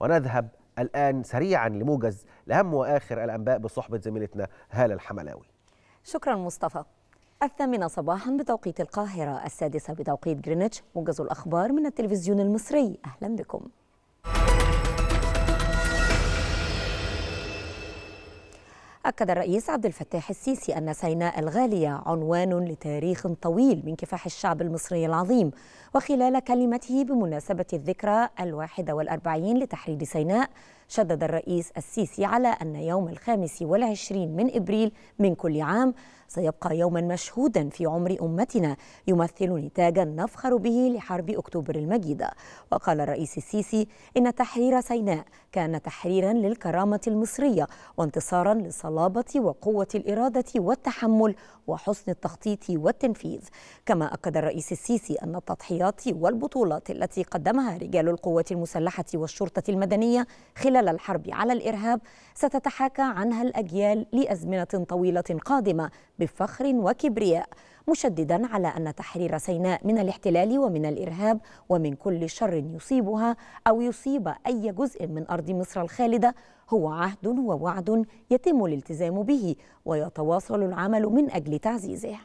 ونذهب الآن سريعا لموجز لأهم وآخر الأنباء بصحبة زميلتنا هالة الحملاوي شكرا مصطفى الثامنة صباحا بتوقيت القاهرة السادسة بتوقيت جرينتش موجز الأخبار من التلفزيون المصري أهلا بكم أكد الرئيس عبد الفتاح السيسي أن سيناء الغالية عنوان لتاريخ طويل من كفاح الشعب المصري العظيم وخلال كلمته بمناسبة الذكرى الواحدة والأربعين لتحرير سيناء شدد الرئيس السيسي على أن يوم الخامس والعشرين من إبريل من كل عام سيبقى يوما مشهودا في عمر أمتنا يمثل نتاجا نفخر به لحرب أكتوبر المجيدة وقال الرئيس السيسي إن تحرير سيناء كان تحريرا للكرامة المصرية وانتصارا لصلابة وقوة الإرادة والتحمل وحسن التخطيط والتنفيذ كما أكد الرئيس السيسي أن التضحيات والبطولات التي قدمها رجال القوات المسلحة والشرطة المدنية خلال خلال الحرب على الإرهاب ستتحاكى عنها الأجيال لأزمنة طويلة قادمة بفخر وكبرياء مشددا على أن تحرير سيناء من الاحتلال ومن الإرهاب ومن كل شر يصيبها أو يصيب أي جزء من أرض مصر الخالدة هو عهد ووعد يتم الالتزام به ويتواصل العمل من أجل تعزيزه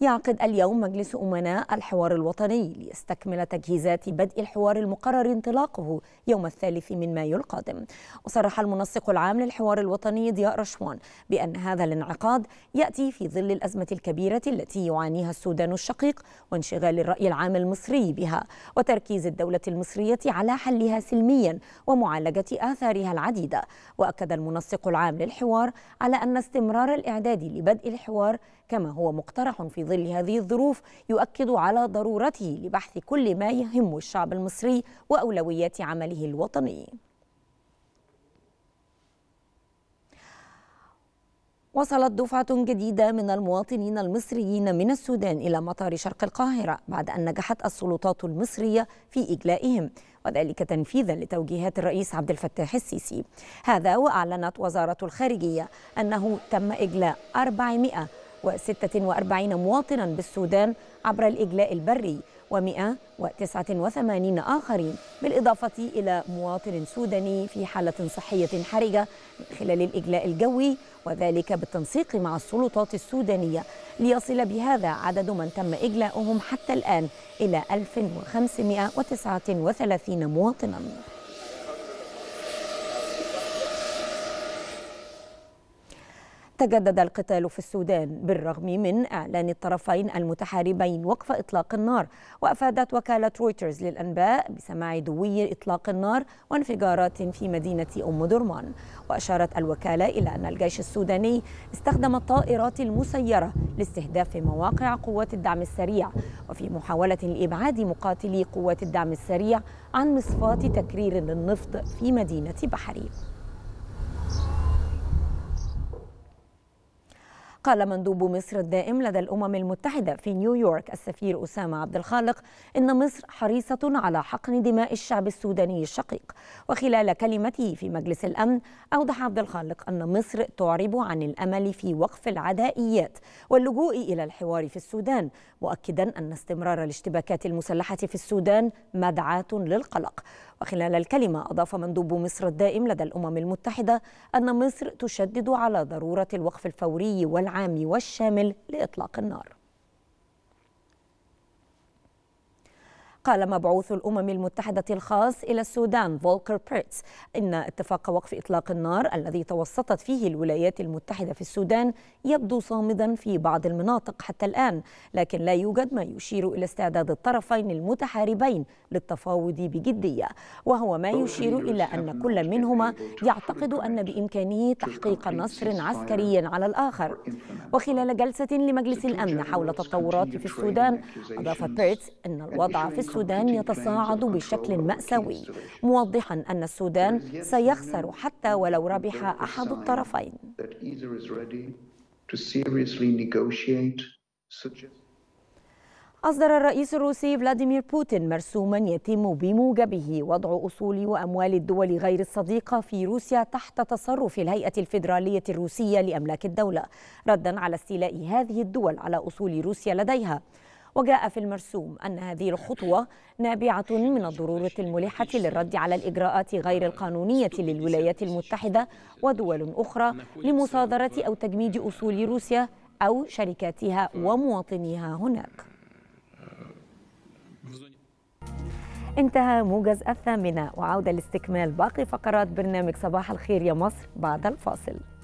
يعقد اليوم مجلس أمناء الحوار الوطني ليستكمل تجهيزات بدء الحوار المقرر انطلاقه يوم الثالث من مايو القادم وصرح المنسق العام للحوار الوطني ضياء رشوان بأن هذا الانعقاد يأتي في ظل الأزمة الكبيرة التي يعانيها السودان الشقيق وانشغال الرأي العام المصري بها وتركيز الدولة المصرية على حلها سلميا ومعالجة آثارها العديدة وأكد المنسق العام للحوار على أن استمرار الإعداد لبدء الحوار كما هو مقترح في ظل هذه الظروف يؤكد على ضرورته لبحث كل ما يهم الشعب المصري وأولويات عمله الوطني وصلت دفعة جديدة من المواطنين المصريين من السودان إلى مطار شرق القاهرة بعد أن نجحت السلطات المصرية في إجلائهم وذلك تنفيذا لتوجيهات الرئيس عبد الفتاح السيسي هذا وأعلنت وزارة الخارجية أنه تم إجلاء 400 و46 مواطنا بالسودان عبر الإجلاء البري و189 آخرين بالإضافة إلى مواطن سوداني في حالة صحية حرجة من خلال الإجلاء الجوي وذلك بالتنسيق مع السلطات السودانية ليصل بهذا عدد من تم إجلاؤهم حتى الآن إلى 1539 مواطناً تجدد القتال في السودان بالرغم من إعلان الطرفين المتحاربين وقف إطلاق النار وأفادت وكالة رويترز للأنباء بسماع دوي إطلاق النار وانفجارات في مدينة أم درمان وأشارت الوكالة إلى أن الجيش السوداني استخدم الطائرات المسيرة لاستهداف مواقع قوات الدعم السريع وفي محاولة لإبعاد مقاتلي قوات الدعم السريع عن مصفاة تكرير للنفط في مدينة بحري قال مندوب مصر الدائم لدى الأمم المتحدة في نيويورك السفير أسامة عبد الخالق إن مصر حريصة على حقن دماء الشعب السوداني الشقيق وخلال كلمته في مجلس الأمن أوضح عبد الخالق أن مصر تعرب عن الأمل في وقف العدائيات واللجوء إلى الحوار في السودان مؤكدا أن استمرار الاشتباكات المسلحة في السودان مدعاة للقلق وخلال الكلمة أضاف مندوب مصر الدائم لدى الأمم المتحدة أن مصر تشدد على ضرورة الوقف الفوري والعمل العام والشامل لإطلاق النار قال مبعوث الأمم المتحدة الخاص إلى السودان فولكر بريتس إن اتفاق وقف إطلاق النار الذي توسطت فيه الولايات المتحدة في السودان يبدو صامدا في بعض المناطق حتى الآن لكن لا يوجد ما يشير إلى استعداد الطرفين المتحاربين للتفاوض بجدية وهو ما يشير إلى أن كل منهما يعتقد أن بإمكانه تحقيق نصر عسكري على الآخر وخلال جلسة لمجلس الأمن حول تطورات في السودان أضاف بريتس أن الوضع في السودان السودان يتصاعد بشكل مأساوي موضحا أن السودان سيخسر حتى ولو ربح أحد الطرفين أصدر الرئيس الروسي فلاديمير بوتين مرسوما يتم بموجبه وضع أصول وأموال الدول غير الصديقة في روسيا تحت تصرف الهيئة الفيدرالية الروسية لأملاك الدولة ردا على استيلاء هذه الدول على أصول روسيا لديها وجاء في المرسوم أن هذه الخطوة نابعة من الضرورة الملحة للرد على الإجراءات غير القانونية للولايات المتحدة ودول أخرى لمصادرة أو تجميد أصول روسيا أو شركاتها ومواطنيها هناك انتهى موجز الثامنة وعودة لاستكمال باقي فقرات برنامج صباح الخير يا مصر بعد الفاصل